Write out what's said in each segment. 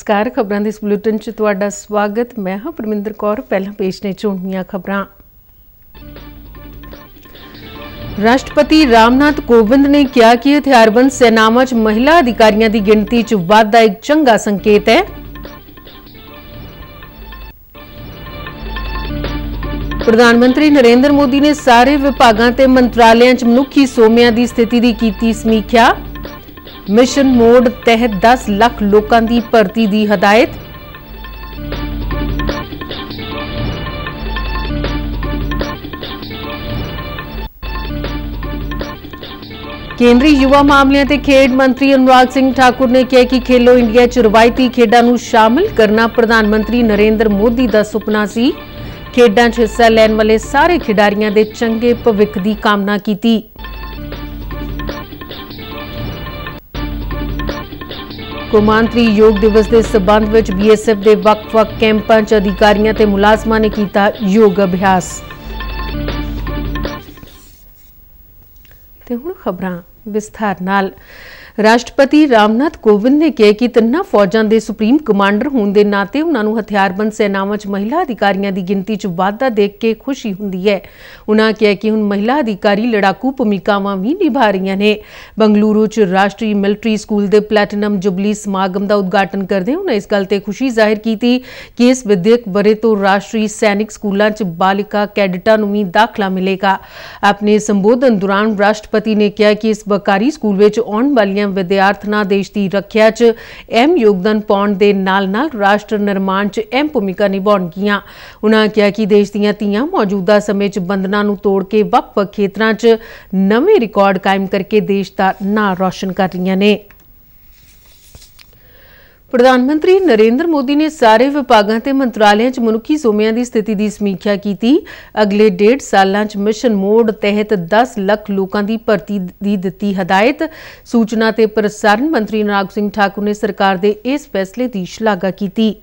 ਨਮਸਕਾਰ ਖਬਰਾਂ ਦੇ ਇਸ ਬੁਲੇਟਿਨ 'ਚ ਤੁਹਾਡਾ ਸਵਾਗਤ ਮੈਂ ਹਾਂ ਪਰਮਿੰਦਰ ਕੌਰ ਪਹਿਲਾਂ ਪੇਸ਼ ਨੇ ਚੋਣੀਆਂ ਖਬਰਾਂ ਰਾਸ਼ਟਰਪਤੀ ਰਾਮਨਾਥ ਕੋਵਿੰਦ ਨੇ ਕਿਹਾ ਕਿ ਹਥਿਆਰਬੰਦ ਸੈਨਾਵਾਂ 'ਚ ਮਹਿਲਾ ਅਧਿਕਾਰੀਆਂ ਦੀ ਗਿਣਤੀ 'ਚ ਵਾਧਾ ਇੱਕ ਚੰਗਾ ਸੰਕੇਤ ਹੈ ਪ੍ਰਧਾਨ ਮੰਤਰੀ ਨਰਿੰਦਰ ਮੋਦੀ ਨੇ ਸਾਰੇ ਵਿਭਾਗਾਂ ਤੇ ਮੰਤਰਾਲਿਆਂ 'ਚ ਮਨੁੱਖੀ ਸੋਮਿਆਂ ਦੀ ਸਥਿਤੀ ਦੀ ਕੀਤੀ ਸਮੀਖਿਆ ਮਿਸ਼ਨ ਮੋਡ ਤਹਿਤ 10 ਲੱਖ ਲੋਕਾਂ ਦੀ ਭਰਤੀ ਦੀ ਹਦਾਇਤ ਕੇਂਦਰੀ ਯੁਵਾ ਮਾਮਲਿਆਂ ਤੇ ਖੇਡ ਮੰਤਰੀ ਅਨੁਰਾਗ ਸਿੰਘ ਠਾਕੁਰ ਨੇ ਕਿਹਾ ਕਿ ਖੇਲੋ ਇੰਡੀਆ ਚ ਰਵਾਇਤੀ ਖੇਡਾਂ ਨੂੰ ਸ਼ਾਮਲ ਕਰਨਾ ਪ੍ਰਧਾਨ ਮੰਤਰੀ ਨਰਿੰਦਰ ਮੋਦੀ ਦਾ ਸੁਪਨਾ ਸੀ ਖੇਡਾਂ 'ਚ ਹਿੱਸਾ ਲੈਣ ਵਾਲੇ ਸਾਰੇ ਖਿਡਾਰੀਆਂ ਦੇ ਚੰਗੇ ਭਵਿੱਖ ਦੀ ਕਾਮਨਾ ਕੀਤੀ ਕੌਮਾਂਤਰੀ ਯੋਗ ਦਿਵਸ ਦੇ ਸਬੰਧ ਵਿੱਚ ਬੀਐਸਐਫ ਦੇ ਵੱਖ-ਵੱਖ ਕੈਂਪਾਂ 'ਚ ਅਧਿਕਾਰੀਆਂ ਤੇ ਮੁਲਾਜ਼ਮਾਂ ਨੇ ਕੀਤਾ ਯੋਗ ਅਭਿਆਸ ਤੇ ਹੁਣ ਖਬਰਾਂ ਵਿਸਥਾਰ ਨਾਲ ਰਾਸ਼ਟਰਪਤੀ ਰਾਮਨਾਥ ਕੋਵਿੰਦ ਨੇ ਕਿਹਾ ਕਿ ਤਿੰਨਾਂ ਫੌਜਾਂ ਦੇ ਸੁਪਰੀਮ ਕਮਾਂਡਰ ਹੋਣ ਦੇ ਨਾਤੇ ਉਹਨਾਂ ਨੂੰ ਹਥਿਆਰਬੰਦ ਸੈਨਾਵਾਂ 'ਚ ਮਹਿਲਾ ਅਧਿਕਾਰੀਆਂ ਦੀ ਗਿਣਤੀ 'ਚ ਵਾਧਾ ਦੇਖ ਕੇ ਖੁਸ਼ੀ ਹੁੰਦੀ ਹੈ ਉਹਨਾਂ ਕਿਹਾ ਕਿ ਹੁਣ ਮਹਿਲਾ ਅਧਿਕਾਰੀ ਲੜਾਕੂ ਭੂਮਿਕਾਵਾਂ ਵੀ ਨਿਭਾ ਰਹੀਆਂ ਨੇ ਬੰਗਲੁਰੂ 'ਚ ਰਾਸ਼ਟਰੀ ਮਿਲਟਰੀ ਸਕੂਲ ਦੇ ਪਲੈਟੀਨਮ ਜੁਬਲੀ ਸਮਾਗਮ ਦਾ ਉਦਘਾਟਨ ਕਰਦੇ ਉਹਨਾਂ ਇਸ ਗੱਲ ਤੇ ਖੁਸ਼ੀ ਜ਼ਾਹਿਰ ਕੀਤੀ ਕਿ ਇਸ ਵਿਦਿਅਕ ਬਰੇ ਤੋਂ ਰਾਸ਼ਟਰੀ ਸੈਨਿਕ ਸਕੂਲਾਂ 'ਚ ਬਾਲਿਕਾ ਕੈਡਟਾਂ ਨੂੰ ਵੀ ਦਾਖਲਾ ਮਿਲੇਗਾ ਆਪਣੇ ਸੰਬੋਧਨ ਦੌਰਾਨ ਰਾਸ਼ਟਰਪਤੀ ਨੇ ਕਿਹਾ ਕਿ ਇਸ ਬਕਾਰੀ ਸਕੂਲ ਵਿੱਚ ਆਉਣ ਵਾਲੀ ਸਾਰੀਆਂ ਵਿਦਿਆਰਥਣਾਂ ਦੇਸ਼ ਦੀ ਰੱਖਿਆ 'ਚ ਅਹਿਮ ਯੋਗਦਾਨ ਪਾਉਣ ਦੇ ਨਾਲ-ਨਾਲ ਰਾਸ਼ਟਰ ਨਿਰਮਾਣ 'ਚ ਅਹਿਮ ਭੂਮਿਕਾ ਨਿਭਾਉਣਗੀਆਂ ਉਹਨਾਂ ਕਿਹਾ ਕਿ ਦੇਸ਼ ਦੀਆਂ ਧੀਆਂ ਮੌਜੂਦਾ ਸਮੇਂ 'ਚ ਬੰਦਨਾ ਨੂੰ ਤੋੜ ਕੇ ਵੱਖ-ਵੱਖ ਖੇਤਰਾਂ 'ਚ ਨਵੇਂ ਰਿਕਾਰਡ ਕਾਇਮ ਕਰਕੇ ਦੇਸ਼ ਦਾ ਨਾਂ ਰੌਸ਼ਨ ਕਰ ਰਹੀਆਂ ਨੇ ਪ੍ਰਧਾਨ ਮੰਤਰੀ ਨਰਿੰਦਰ ਮੋਦੀ ਨੇ ਸਾਰੇ ਵਿਭਾਗਾਂ ਤੇ ਮੰਤਰਾਲਿਆਂ 'ਚ ਮਨੁੱਖੀ ਜ਼ੋਮਿਆਂ ਦੀ ਸਥਿਤੀ ਦੀ ਸਮੀਖਿਆ ਕੀਤੀ ਅਗਲੇ 1.5 ਸਾਲਾਂ 'ਚ ਮਿਸ਼ਨ ਮੋਡ ਤਹਿਤ 10 ਲੱਖ ਲੋਕਾਂ ਦੀ ਭਰਤੀ ਦੀ ਦਿੱਤੀ ਹਦਾਇਤ ਸੂਚਨਾ ਤੇ ਪ੍ਰਸਾਰਣ ਮੰਤਰੀ ਨਾਗ ਸਿੰਘ ਠਾਕੁਰ ਨੇ ਸਰਕਾਰ ਦੇ ਇਸ ਫੈਸਲੇ ਦੀ ਸ਼ਲਾਘਾ ਕੀਤੀ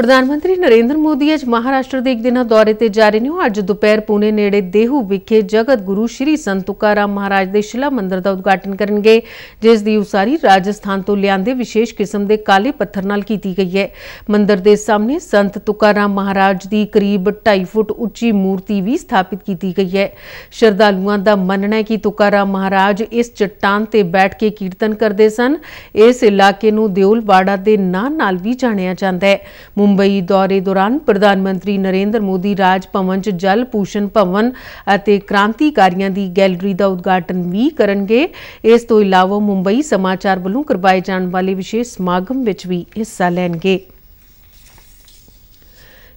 ਪ੍ਰਧਾਨ ਮੰਤਰੀ ਨਰਿੰਦਰ ਮੋਦੀ ਅੱਜ ਮਹਾਰਾਸ਼ਟਰ ਦੇ ਇੱਕ ਦਿਨਾਂ ਦੌਰੇ ਤੇ ਜਾ ਰਹੇ ਨੇ ਅੱਜ ਦੁਪਹਿਰ ਪੂਨੇ ਨੇੜੇ ਦੇਹੂ ਵਿਖੇ ਜਗਤ ਗੁਰੂ ਸ਼੍ਰੀ ਸੰਤ ਤੁਕਾਰਾਮ ਮਹਾਰਾਜ ਦੇ ਸ਼ਿਲਾ ਮੰਦਿਰ ਦਾ ਉਦਘਾਟਨ ਕਰਨਗੇ ਜਿਸ ਦੀ ਉਸਾਰੀ ਰਾਜਸਥਾਨ ਤੋਂ ਲਿਆਂਦੇ ਵਿਸ਼ੇਸ਼ ਕਿਸਮ ਦੇ ਕਾਲੇ ਪੱਥਰ ਨਾਲ ਕੀਤੀ ਗਈ ਹੈ ਮੰਦਿਰ ਦੇ ਸਾਹਮਣੇ ਸੰਤ ਤੁਕਾਰਾਮ ਮਹਾਰਾਜ ਦੀ ਕਰੀਬ 2.5 ਫੁੱਟ ਉੱਚੀ ਮੂਰਤੀ ਵੀ ਸਥਾਪਿਤ ਕੀਤੀ ਗਈ ਹੈ ਸ਼ਰਧਾਲੂਆਂ ਦਾ ਮੰਨਣਾ ਹੈ ਕਿ ਤੁਕਾਰਾਮ ਮਹਾਰਾਜ ਇਸ ਚਟਾਨ ਤੇ ਬੈਠ ਕੇ ਕੀਰਤਨ ਕਰਦੇ ਸਨ ਇਸ ਇਲਾਕੇ ਨੂੰ ਦਿਉਲਵਾੜਾ ਦੇ ਨਾਂ ਨਾਲ ਵੀ ਜਾਣਿਆ ਜਾਂਦਾ ਹੈ ਮੁੰਬਈ ਦੌਰੇ ਦੌਰਾਨ ਪ੍ਰਧਾਨ ਮੰਤਰੀ ਨਰਿੰਦਰ ਮੋਦੀ ਰਾਜ ਭਵਨ 'ਚ ਜਲ ਪੂਸ਼ਨ ਭਵਨ ਅਤੇ ਕ੍ਰਾਂਤੀਕਾਰੀਆਂ ਦੀ ਗੈਲਰੀ ਦਾ ਉਦਘਾਟਨ ਵੀ ਕਰਨਗੇ ਇਸ ਤੋਂ ਇਲਾਵਾ ਮੁੰਬਈ ਸਮਾਚਾਰ ਵੱਲੋਂ ਕਰਵਾਏ ਜਾਣ ਵਾਲੇ ਵਿਸ਼ੇਸ਼ ਸਮਾਗਮ ਵਿੱਚ ਵੀ ਹਿੱਸਾ ਲੈਣਗੇ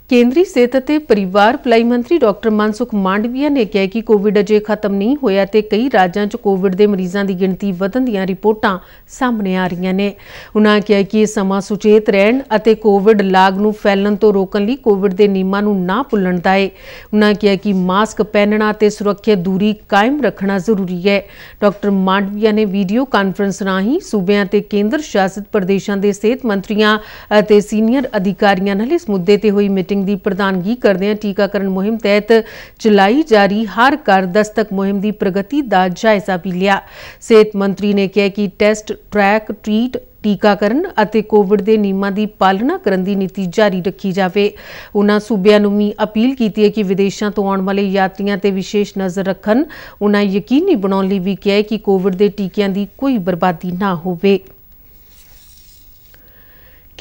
ਕੇਂਦਰੀ ਸਿਹਤ ਅਤੇ ਪਰਿਵਾਰ ਭਲਾਈ ਮੰਤਰੀ ਡਾਕਟਰ ਮਨਸੁਖ ਮਾਂਡਵੀਆ ਨੇ ਕਿਹਾ ਕਿ ਕੋਵਿਡ ਅਜੇ ਖਤਮ ਨਹੀਂ ਹੋਇਆ ਤੇ ਕਈ ਰਾਜਾਂ 'ਚ ਕੋਵਿਡ ਦੇ ਮਰੀਜ਼ਾਂ ਦੀ ਗਿਣਤੀ ਵਧਣ ਦੀਆਂ ਰਿਪੋਰਟਾਂ ਸਾਹਮਣੇ ਆ ਰਹੀਆਂ ਨੇ ਉਨ੍ਹਾਂ ਕਿਹਾ ਕਿ ਇਹ ਸਮਾਂ ਸੁਚੇਤ ਰਹਿਣ ਅਤੇ ਕੋਵਿਡ ਲਾਗ ਨੂੰ ਫੈਲਣ ਤੋਂ ਰੋਕਣ ਲਈ ਕੋਵਿਡ ਦੇ ਨਿਯਮਾਂ ਨੂੰ ਨਾ ਭੁੱਲਣ ਦਾ ਹੈ ਉਨ੍ਹਾਂ ਕਿਹਾ ਕਿ ਮਾਸਕ ਪਹਿਨਣਾ ਤੇ ਸੁਰੱਖਿਅਤ ਦੂਰੀ ਕਾਇਮ ਰੱਖਣਾ ਜ਼ਰੂਰੀ ਹੈ ਡਾਕਟਰ ਮਾਂਡਵੀਆ ਨੇ ਵੀਡੀਓ ਕਾਨਫਰੰਸ ਰਾਹੀਂ ਸੂਬਿਆਂ ਤੇ ਕੇਂਦਰ ਸ਼ਾਸਿਤ ਪ੍ਰਦੇਸ਼ਾਂ ਦੇ ਸਿਹਤ ਮੰਤਰੀਆਂ ਅਤੇ ਸੀਨੀਅਰ ਅਧਿਕਾਰੀਆਂ ਨਾਲ ਇਸ ਮੁੱਦੇ ਤੇ ਹੋਈ ਮੀਟਿੰਗ ਮੀਟਿੰਗ ਦੀ ਪ੍ਰਧਾਨਗੀ ਆ ਟੀਕਾਕਰਨ ਮੁਹਿੰਮ ਤਹਿਤ ਚਲਾਈ ਜਾ ਰਹੀ ਹਰ ਘਰ ਦਸਤਕ ਮੁਹਿੰਮ ਦੀ ਪ੍ਰਗਤੀ ਦਾ ਜਾਇਜ਼ਾ ਵੀ ਲਿਆ ਸਿਹਤ ਮੰਤਰੀ ਨੇ ਕਿਹਾ ਕਿ ਟੈਸਟ ਟਰੈਕ ਟ੍ਰੀਟ ਟੀਕਾਕਰਨ ਅਤੇ ਕੋਵਿਡ ਦੇ ਨਿਯਮਾਂ ਦੀ ਪਾਲਣਾ ਕਰਨ ਦੀ ਨੀਤੀ ਜਾਰੀ ਰੱਖੀ ਜਾਵੇ ਉਹਨਾਂ ਸੂਬਿਆਂ ਨੂੰ ਵੀ ਅਪੀਲ ਕੀਤੀ ਹੈ ਕਿ ਵਿਦੇਸ਼ਾਂ ਤੋਂ ਆਉਣ ਵਾਲੇ ਯਾਤਰੀਆਂ ਤੇ ਵਿਸ਼ੇਸ਼ ਨਜ਼ਰ ਰੱਖਣ ਉਹਨਾਂ ਯਕੀਨੀ ਬਣਾਉਣ ਲਈ ਵੀ ਕਿਹਾ ਕਿ ਕੋਵਿਡ ਦੇ ਟੀਕਿਆਂ ਦੀ ਕੋਈ ਬਰਬਾਦੀ ਨਾ ਹੋਵੇ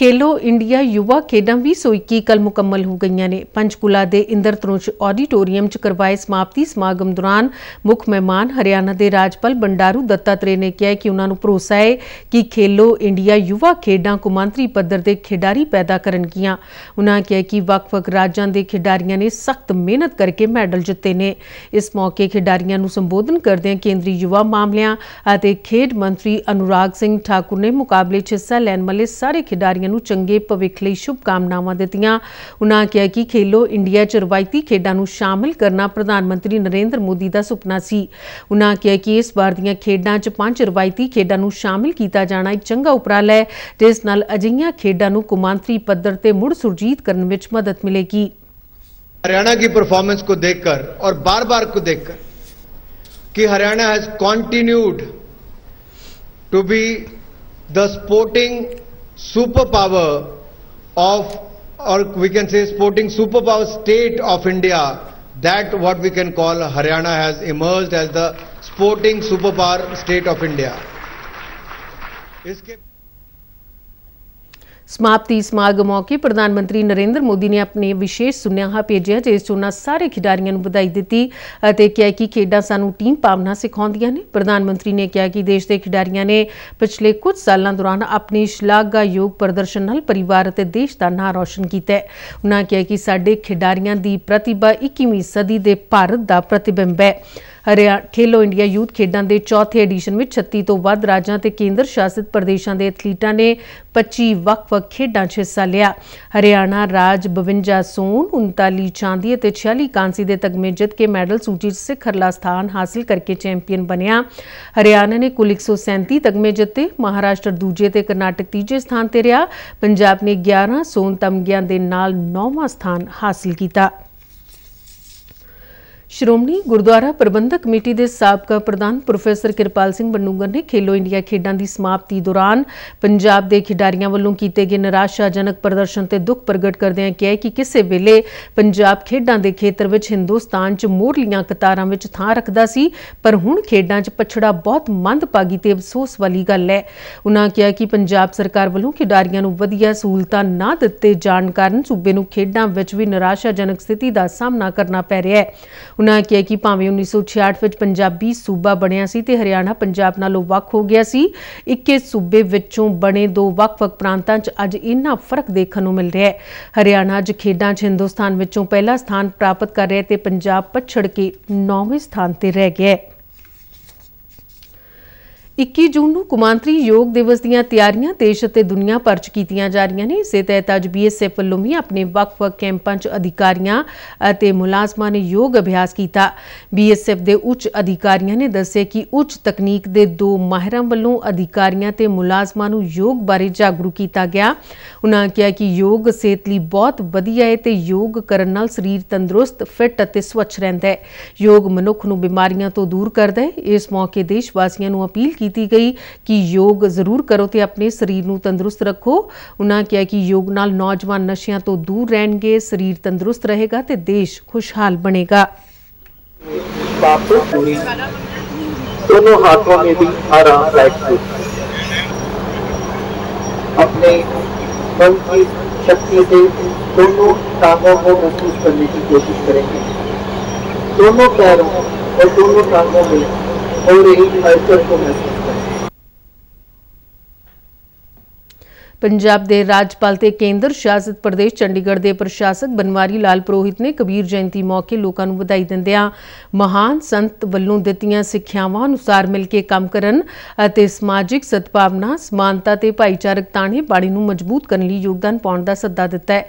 ਖੇਲੋ ਇੰਡੀਆ ਯੁਵਾ ਖੇਡਾਂ ਵੀ ਸੋਇਕੀ ਕਲ ਮੁਕੰਮਲ ਹੋ ਗਈਆਂ ਨੇ ਪੰਚਕੁਲਾ ਦੇ ਇੰਦਰਤਰੋਚ ਆਡੀਟੋਰੀਅਮ 'ਚ ਕਰਵਾਏ ਸਮਾਪਤੀ ਸਮਾਗਮ ਦੌਰਾਨ ਮੁੱਖ ਮਹਿਮਾਨ ਹਰਿਆਣਾ ਦੇ ਰਾਜਪਾਲ ਬੰਡਾਰੂ ਦੱਤਾਤਰੇ ਨੇ ਕਿਹਾ ਕਿ ਉਹਨਾਂ ਨੂੰ ਭਰੋਸਾ ਹੈ ਕਿ ਖੇਲੋ ਇੰਡੀਆ ਯੁਵਾ ਖੇਡਾਂ ਕੌਮਾਂਤਰੀ ਪੱਧਰ ਦੇ ਖਿਡਾਰੀ ਪੈਦਾ ਕਰਨਗੀਆਂ ਉਹਨਾਂ ਕਿਹਾ ਕਿ ਵੱਖ-ਵੱਖ ਰਾਜਾਂ ਦੇ ਖਿਡਾਰੀਆਂ ਨੇ ਸਖਤ ਮਿਹਨਤ ਕਰਕੇ ਮੈਡਲ ਜਿੱਤੇ ਨੇ ਇਸ ਮੌਕੇ ਖਿਡਾਰੀਆਂ ਨੂੰ ਸੰਬੋਧਨ ਕਰਦਿਆਂ ਕੇਂਦਰੀ ਯੁਵਾ ਮਾਮਲਿਆਂ ਅਤੇ ਖੇਡ ਮੰਤਰੀ ਅਨੁਰਾਗ ਸਿੰਘ ਠਾਕੁਰ ਨੇ ਮੁਕਾਬਲੇ 'ਚ ਹਿੱਸਾ ਲੈਣ ਵਾਲੇ ਸਾਰੇ ਖਿਡਾਰੀਆਂ ਨੂੰ ਚੰਗੇ ਭਵਿੱਖ ਲਈ ਸ਼ੁਭ ਕਾਮਨਾਵਾਂ ਦਿੱਤੀਆਂ ਉਨ੍ਹਾਂ ਕਿਹਾ ਕਿ ਖੇਲੋ ਇੰਡੀਆ ਚ ਰਵਾਇਤੀ ਖੇਡਾਂ ਨੂੰ ਸ਼ਾਮਲ ਕਰਨਾ ਪ੍ਰਧਾਨ ਮੰਤਰੀ ਨਰਿੰਦਰ ਮੋਦੀ ਦਾ ਸੁਪਨਾ ਸੀ ਉਨ੍ਹਾਂ ਕਿਹਾ ਕਿ ਇਸ ਵਾਰ ਦੀਆਂ ਖੇਡਾਂ ਚ ਪੰਜ ਰਵਾਇਤੀ ਖੇਡਾਂ ਨੂੰ ਸ਼ਾਮਲ ਕੀਤਾ ਜਾਣਾ ਇੱਕ ਚੰਗਾ ਉਪਰਾਲਾ ਹੈ ਜਿਸ ਨਾਲ ਅਜਿਹੀਆਂ ਖੇਡਾਂ ਨੂੰ ਕੁਮਾਂਤਰੀ ਪੱਧਰ ਤੇ ਮੁੜ ਸੁਰਜੀਤ ਕਰਨ ਵਿੱਚ ਮਦਦ ਮਿਲੇਗੀ ਹਰਿਆਣਾ ਦੀ ਪਰਫਾਰਮੈਂਸ ਕੋ ਦੇਖਕਰ ਔਰ बार बार ਕੋ ਦੇਖਕਰ ਕਿ Haryana has continued to be the sporting superpower of or we can say sporting superpower state of India that what we can call Haryana has emerged as the sporting superpower state of India. ਸਮਾਪਤੀ ਸਮਾਗਮ ਮੌਕੇ ਪ੍ਰਧਾਨ ਮੰਤਰੀ ਨਰਿੰਦਰ ਮੋਦੀ ਨੇ ਆਪਣੇ ਵਿਸ਼ੇਸ਼ ਸੁਨੇਹਾ ਭੇਜਿਆ ਜਿਸ 'ਚ ਉਹਨਾਂ ਸਾਰੇ ਖਿਡਾਰੀਆਂ ਨੂੰ ਵਧਾਈ ਦਿੱਤੀ ਅਤੇ ਕਿਹਾ ਕਿ ਖੇਡਾਂ ਸਾਨੂੰ ਟੀਮ ਭਾਵਨਾ ਸਿਖਾਉਂਦੀਆਂ ਨੇ ਪ੍ਰਧਾਨ ਮੰਤਰੀ ਨੇ ਕਿਹਾ ਕਿ ਦੇਸ਼ ਦੇ ਖਿਡਾਰੀਆਂ ਨੇ ਪਿਛਲੇ ਕੁਝ ਸਾਲਾਂ ਦੌਰਾਨ ਆਪਣੀ ਸ਼ਲਾਘਾਯੋਗ ਪ੍ਰਦਰਸ਼ਨ ਨਾਲ ਪਰਿਵਾਰ ਅਤੇ ਦੇਸ਼ ਦਾ ਨਾਂ ਰੌਸ਼ਨ ਕੀਤਾ ਹੈ ਉਹਨਾਂ ਕਿਹਾ ਕਿ ਸਾਡੇ ਖਿਡਾਰੀਆਂ ਦੀ ਪ੍ਰਤਿਭਾ 21ਵੀਂ ਸਦੀ ਦੇ ਭਾਰਤ ਦਾ ਪ੍ਰਤੀਬਿੰਬ ਹੈ ਹਰਿਆਣਾ ਖੇਲੋ ਇੰਡੀਆ ਯੂਥ ਖੇਡਾਂ ਦੇ ਚੌਥੇ ਐਡੀਸ਼ਨ ਵਿੱਚ 36 ਤੋਂ ਵੱਧ ਰਾਜਾਂ ਤੇ ਕੇਂਦਰ ਸ਼ਾਸਿਤ ਪ੍ਰਦੇਸ਼ਾਂ ਦੇ ਐਥਲੀਟਾਂ ਨੇ 25 ਵੱਖ-ਵੱਖ ਖੇਡਾਂ 'ਚ ਹਿੱਸਾ ਲਿਆ ਹਰਿਆਣਾ ਰਾਜ 52 ਸੋਨ 39 ਚਾਂਦੀ ਅਤੇ 46 ਕਾਂਸੀ ਦੇ ਤਗਮੇ ਜਿੱਤ ਕੇ ਮੈਡਲ ਸੂਚੀ 'ਚ ਸਿਖਰਲਾ ਸਥਾਨ ਹਾਸਲ ਕਰਕੇ ਚੈਂਪੀਅਨ ਬਣਿਆ ਹਰਿਆਣਾ ਨੇ ਕੁੱਲ 137 ਤਗਮੇ ਜਿੱਤੇ ਮਹਾਰਾਸ਼ਟਰ ਦੂਜੇ ਤੇ ਕਰਨਾਟਕ ਤੀਜੇ ਸਥਾਨ ਤੇ ਰਿਹਾ ਪੰਜਾਬ ਨੇ 11 ਸੋਨ ਤਮਗਿਆਂ ਦੇ ਨਾਲ 9ਵਾਂ ਸਥਾਨ ਹਾਸਲ ਕੀਤਾ ਸ਼੍ਰੋਮਣੀ ਗੁਰਦੁਆਰਾ ਪ੍ਰਬੰਧਕ ਕਮੇਟੀ ਦੇ ਸਾਬਕਾ ਪ੍ਰਧਾਨ ਪ੍ਰੋਫੈਸਰ ਕਿਰਪਾਲ ਸਿੰਘ ਬੰਨੂਗਰ ਨੇ ਖੇਲੋ ਇੰਡੀਆ ਖੇਡਾਂ ਦੀ ਸਮਾਪਤੀ ਦੌਰਾਨ ਪੰਜਾਬ ਦੇ ਖਿਡਾਰੀਆਂ ਵੱਲੋਂ ਕੀਤੇ ਗਏ ਨਿਰਾਸ਼ਾਜਨਕ ਪ੍ਰਦਰਸ਼ਨ ਤੇ ਦੁੱਖ ਪ੍ਰਗਟ ਕਰਦੇ ਕਿਹਾ ਕਿ ਕਿਸੇ ਵੇਲੇ ਪੰਜਾਬ ਖੇਡਾਂ ਦੇ ਖੇਤਰ ਵਿੱਚ ਹਿੰਦੁਸਤਾਨ 'ਚ ਮੋਰਲੀਆਂ ਕਤਾਰਾਂ ਵਿੱਚ ਥਾਂ ਰੱਖਦਾ ਸੀ ਪਰ ਹੁਣ ਖੇਡਾਂ 'ਚ ਪਛੜਾ ਬਹੁਤ ਮੰਦਭਾਗੀ ਤੇ ਅਫਸੋਸ ਵਾਲੀ ਗੱਲ ਹੈ ਉਹਨਾਂ ਕਿਹਾ ਕਿ ਪੰਜਾਬ ਸਰਕਾਰ ਵੱਲੋਂ ਖਿਡਾਰੀਆਂ ਨੂੰ ਵਧੀਆ ਸਹੂਲਤਾਂ ਨਾ ਦਿੱਤੇ ਜਾਣ ਕਾਰਨ ਸੂਬੇ ਨੂੰ ਖੇਡਾਂ ਵਿੱਚ ਵੀ ਨਿਰਾਸ਼ਾਜਨਕ ਸਥਿਤੀ ਦਾ ਸਾਹਮਣਾ ਕਰਨਾ ਪੈ ਰਿਹਾ ਹੈ ਉਹਨਾਂ ਕਿਹਾ ਕਿ ਭਾਵੇਂ 1966 ਵਿੱਚ ਪੰਜਾਬੀ ਸੂਬਾ ਬਣਿਆ ਸੀ ਤੇ ਹਰਿਆਣਾ ਪੰਜਾਬ ਨਾਲੋਂ ਵੱਖ ਹੋ ਗਿਆ ਸੀ ਇੱਕੇ ਸੂਬੇ ਵਿੱਚੋਂ ਬਣੇ ਦੋ ਵੱਖ-ਵੱਖ ਪ੍ਰਾਂਤਾਂ 'ਚ ਅੱਜ ਇੰਨਾ ਫਰਕ ਦੇਖਣ ਨੂੰ ਮਿਲ ਰਿਹਾ ਹੈ ਹਰਿਆਣਾ ਅੱਜ ਖੇਡਾਂ 'ਚ ਹਿੰਦੁਸਤਾਨ ਵਿੱਚੋਂ ਪਹਿਲਾ ਸਥਾਨ ਪ੍ਰਾਪਤ ਕਰ ਰਿਹਾ ਤੇ ਪੰਜਾਬ ਪਛੜ ਕੇ 9ਵੇਂ ਸਥਾਨ ਤੇ ਰਹਿ ਗਿਆ ਹੈ 21 ਜੂਨ ਨੂੰ ਕੁਮਾਂਤਰੀ ਯੋਗ ਦਿਵਸ ਦੀਆਂ ਤਿਆਰੀਆਂ ਦੇਸ਼ ਅਤੇ ਦੁਨੀਆ ਭਰ 'ਚ ਕੀਤੀਆਂ ਜਾ ਰਹੀਆਂ ਨੇ ਇਸੇ ਤਹਿਤ ਅੱਜ ਬੀਐਸਐਫ ਵੱਲੋਂ ਵੀ ਆਪਣੇ ਵੱਖ-ਵੱਖ ਕੈਂਪਾਂ 'ਚ ਅਧਿਕਾਰੀਆਂ ਅਤੇ ਮੁਲਾਜ਼ਮਾਂ ਨੇ ਯੋਗ ਅਭਿਆਸ ਕੀਤਾ ਬੀਐਸਐਫ ਦੇ ਉੱਚ ਅਧਿਕਾਰੀਆਂ ਨੇ ਦੱਸਿਆ ਕਿ ਉੱਚ ਤਕਨੀਕ ਦੇ ਦੋ ਮਾਹਿਰਾਂ ਵੱਲੋਂ ਅਧਿਕਾਰੀਆਂ ਤੇ ਮੁਲਾਜ਼ਮਾਂ ਨੂੰ ਯੋਗ ਬਾਰੇ ਜਾਗਰੂਕ ਕੀਤਾ ਗਿਆ ਉਹਨਾਂ ਕਿਹਾ ਕਿ ਯੋਗ ਸਿਹਤ ਲਈ ਬਹੁਤ ਵਧੀਆ ਹੈ ਤੇ ਯੋਗ ਕਰਨ ਨਾਲ ਸਰੀਰ ਤੰਦਰੁਸਤ ਫਿੱਟ ਅਤੇ ਸਵੱਛ ਰਹਿੰਦਾ ਹੈ ਯੋਗ ਮਨੁੱਖ ਨੂੰ ਬਿਮਾਰੀਆਂ ਤੋਂ ਦੂਰ ਕਰਦਾ ਹੈ ਇਸ ਮੌਕੇ ਦੇਸ਼ ਵਾਸੀਆਂ ਨੂੰ ਅਪੀਲ की गई कि योग जरूर करो तो अपने शरीर को तंदुरुस्त रखो उन्होंने कहा कि योग न नौजवान नशिया तो दूर रहन गए शरीर तंदुरुस्त रहेगा तो देश खुशहाल बनेगा दोनों पैरों और दोनों टांगों में हो रही हलचल को महसूस ਪੰਜਾਬ ਦੇ ਰਾਜਪਾਲ ਤੇ ਕੇਂਦਰ ਸ਼ਾਸਿਤ ਪ੍ਰਦੇਸ਼ ਚੰਡੀਗੜ੍ਹ ਦੇ ਪ੍ਰਸ਼ਾਸਕ ਬਨਵਾਰੀ ਲਾਲ ਪ੍ਰੋਹਿਤ ਨੇ ਕਬੀਰ ਜਯੰਤੀ ਮੌਕੇ ਲੋਕਾਂ ਨੂੰ ਵਧਾਈ ਦਿੰਦਿਆਂ ਮਹਾਨ ਸੰਤ ਵੱਲੋਂ ਦਿੱਤੀਆਂ ਸਿੱਖਿਆਵਾਂ ਅਨੁਸਾਰ ਮਿਲ ਕੇ ਕੰਮ ਕਰਨ ਅਤੇ ਸਮਾਜਿਕ ਸਦਭਾਵਨਾ ਸਮਾਨਤਾ ਤੇ ਭਾਈਚਾਰਕ ਤਾਣੇ ਬਾਣੀ ਨੂੰ ਮਜ਼ਬੂਤ ਕਰਨ ਲਈ ਯੋਗਦਾਨ ਪਾਉਣ ਦਾ ਸੱਦਾ ਦਿੱਤਾ ਹੈ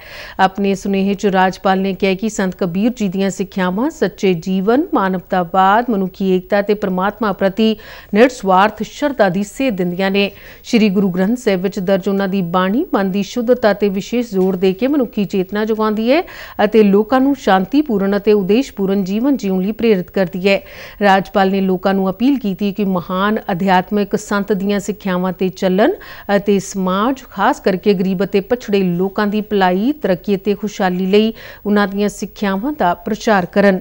ਆਪਣੇ ਸੁਨੇਹੇ 'ਚ ਰਾਜਪਾਲ ਨੇ ਕਿਹਾ ਕਿ ਸੰਤ ਕਬੀਰ ਜੀ ਦੀਆਂ ਸਿੱਖਿਆਵਾਂ ਸੱਚੇ ਜੀਵਨ ਮਾਨਵਤਾਵਾਦ ਮਨੁੱਖੀ ਏਕਤਾ ਤੇ ਪ੍ਰਮਾਤਮਾ ਪ੍ਰਤੀ ਨਿਰਸਵਾਰਥ ਸ਼ਰਧਾ ਦੀ ਸੇਧ ਦਿੰਦੀਆਂ ਨੇ ਸ੍ਰੀ ਗੁਰੂ ਗ੍ਰੰਥ ਸਾਹਿਬ ਵਿੱਚ ਦਰਜ ਉਹਨਾਂ ਦੀ ਬਾਣੀ ਮਨ ਦੀ ਸ਼ੁੱਧਤਾ ਤੇ ਵਿਸ਼ੇਸ਼ ਜ਼ੋਰ ਦੇ ਕੇ ਮਨੁੱਖੀ ਚੇਤਨਾ ਜਗਾਉਂਦੀ ਹੈ ਅਤੇ ਲੋਕਾਂ ਨੂੰ ਸ਼ਾਂਤੀਪੂਰਨ ਅਤੇ ਉਦੇਸ਼ਪੂਰਨ ਜੀਵਨ ਜੀਉਣ ਲਈ ਪ੍ਰੇਰਿਤ ਕਰਦੀ ਹੈ ਰਾਜਪਾਲ ਨੇ ਲੋਕਾਂ ਨੂੰ ਅਪੀਲ ਕੀਤੀ ਕਿ ਮਹਾਨ ਅਧਿਆਤਮਿਕ ਸੰਤ ਦੀਆਂ ਸਿੱਖਿਆਵਾਂ ਤੇ ਚੱਲਣ ਅਤੇ ਸਮਾਜ ਖਾਸ ਕਰਕੇ ਗਰੀਬ ਅਤੇ ਪਛੜੇ ਲੋਕਾਂ ਦੀ ਭਲਾਈ ਤਰੱਕੀ ਅਤੇ ਖੁਸ਼ਹਾਲੀ ਲਈ ਉਹਨਾਂ ਦੀਆਂ ਸਿੱਖਿਆਵਾਂ ਦਾ ਪ੍ਰਚਾਰ ਕਰਨ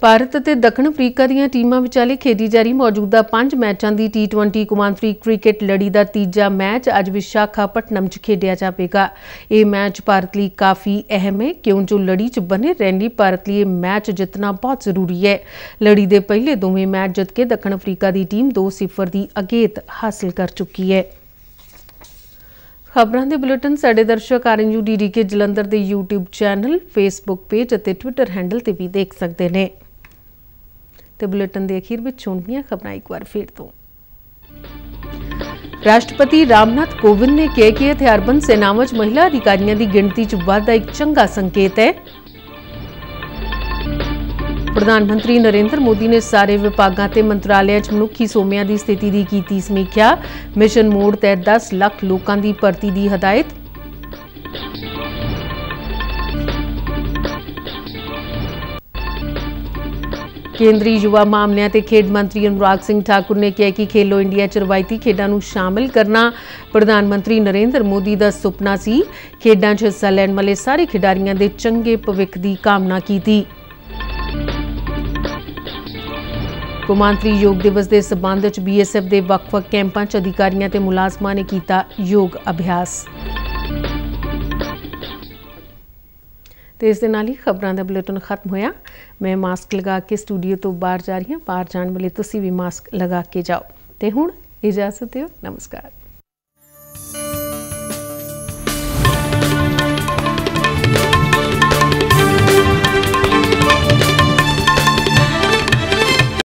ਭਾਰਤ ਅਤੇ ਦੱਖਣ ਅਫਰੀਕਾ ਦੀਆਂ ਟੀਮਾਂ ਵਿਚਾਲੇ ਖੇਡੀ ਜਾ ਰਹੀ ਮੌਜੂਦਾ 5 ਮੈਚਾਂ ਦੀ T20 ਕੁਮਾਂਤਰੀ ਕ੍ਰਿਕਟ ਲੜੀ ਦਾ ਤੀਜਾ ਮੈਚ ਅੱਜ ਵਿਸ਼ਾਖਾਪਟਨਮ 'ਚ ਖੇਡਿਆ ਜਾਵੇਗਾ। ਇਹ ਮੈਚ ਭਾਰਤ ਲਈ ਕਾਫੀ ਅਹਿਮ ਹੈ ਕਿਉਂਕਿ ਲੜੀ 'ਚ ਬਣੇ ਰਹਿਣ ਲਈ ਭਾਰਤ ਲਈ ਇਹ ਮੈਚ ਜਿੱਤਣਾ ਬਹੁਤ ਜ਼ਰੂਰੀ ਹੈ। ਲੜੀ ਦੇ ਪਹਿਲੇ ਦੋਵੇਂ ਮੈਚ ਜਿੱਤ ਕੇ ਦੱਖਣ ਅਫਰੀਕਾ ਦੀ ਟੀਮ 2-0 ਦੀ ਅਗੇਤ ਹਾਸਲ ਕਰ ਚੁੱਕੀ ਹੈ। ਖਬਰਾਂ ਦੇ ਬੁਲੇਟਿਨ ਸਾਡੇ ਦਰਸ਼ਕ ਆਰਐਨਯੂ ਕੇ ਜਲੰਧਰ ਦੇ YouTube ਚੈਨਲ, Facebook ਪੇਜ ਅਤੇ Twitter ਹੈਂਡਲ ਤੇ ਵੀ ਦੇਖ ਸਕਦੇ ਨੇ। ਤੇ ਬੁਲੇਟਿਨ ਦੇ ਅਖੀਰ ਵਿੱਚ ਚੋਣਵੀਆਂ ਖਬਰਾਂ ਇੱਕ ਵਾਰ ਫੇਰ ਤੋਂ ਰਾਸ਼ਟਰਪਤੀ ਰਾਮਨਾਥ ਕੋਵਿੰਦ ਨੇ ਕਿਹਾ ਕਿ ਹਥਿਆਰਬੰਦ ਸੈਨਾਵਾਂ ਵਿੱਚ ਮਹਿਲਾ ਅਧਿਕਾਰੀਆਂ ਦੀ ਗਿਣਤੀ 'ਚ ਵਾਧਾ ਇੱਕ ਚੰਗਾ ਸੰਕੇਤ ਹੈ ਪ੍ਰਧਾਨ ਮੰਤਰੀ ਨਰਿੰਦਰ ਮੋਦੀ ਨੇ ਸਾਰੇ ਵਿਭਾਗਾਂ ਤੇ ਮੰਤਰਾਲਿਆਂ 'ਚ ਮਨੁੱਖੀ ਸੋਮਿਆਂ ਦੀ ਸਥਿਤੀ ਦੀ ਕੀਤੀ ਸਮੀਖਿਆ ਮਿਸ਼ਨ ਮੋਡ ਤਹਿਤ 10 ਲੱਖ ਲੋਕਾਂ ਦੀ ਭਰਤੀ ਦੀ ਹਦਾਇਤ ਕੇਂਦਰੀ ਯੁਵਾ ਮਾਮਲਿਆਂ ਤੇ ਖੇਡ ਮੰਤਰੀ ਅਨੁਰਾਗ ਸਿੰਘ ਠਾਕੁਰ ਨੇ ਕਿਹਾ ਕਿ ਖੇਲੋ ਇੰਡੀਆ ਚ ਰਵਾਇਤੀ ਖੇਡਾਂ ਨੂੰ ਸ਼ਾਮਲ ਕਰਨਾ ਪ੍ਰਧਾਨ ਮੰਤਰੀ ਨਰਿੰਦਰ ਮੋਦੀ ਦਾ ਸੁਪਨਾ ਸੀ ਖੇਡਾਂ 'ਚ ਹਿੱਸਾ ਲੈਣ ਵਾਲੇ ਸਾਰੇ ਖਿਡਾਰੀਆਂ ਦੇ ਚੰਗੇ ਭਵਿੱਖ ਦੀ ਕਾਮਨਾ ਕੀਤੀ ਕੁਮਾਂਤਰੀ ਯੋਗ ਦਿਵਸ ਦੇ ਸਬੰਧ ਵਿੱਚ ਬੀਐਸਐਫ ਦੇ ਵੱਖ-ਵੱਖ ਕੈਂਪਾਂ 'ਚ ਅਧਿਕਾਰੀਆਂ ਤੇ ਮੁਲਾਜ਼ਮਾਂ ਨੇ ਕੀਤਾ ਯੋਗ ਅਭਿਆਸ ਤੇ ਇਸ ਦੇ ਨਾਲ ਹੀ ਖਬਰਾਂ ਦਾ ਬੁਲੇਟਿਨ ਖਤਮ ਹੋਇਆ ਮੈਂ ਮਾਸਕ ਲਗਾ ਕੇ ਸਟੂਡੀਓ ਤੋਂ ਬਾਹਰ ਜਾ ਰਹੀ ਹਾਂ ਬਾਹਰ ਜਾਣ ਵੇਲੇ ਤੁਸੀਂ ਵੀ ਮਾਸਕ ਲਗਾ ਕੇ ਜਾਓ ਤੇ ਹੁਣ ਇਜਾਜ਼ਤ ਦਿਓ ਨਮਸਕਾਰ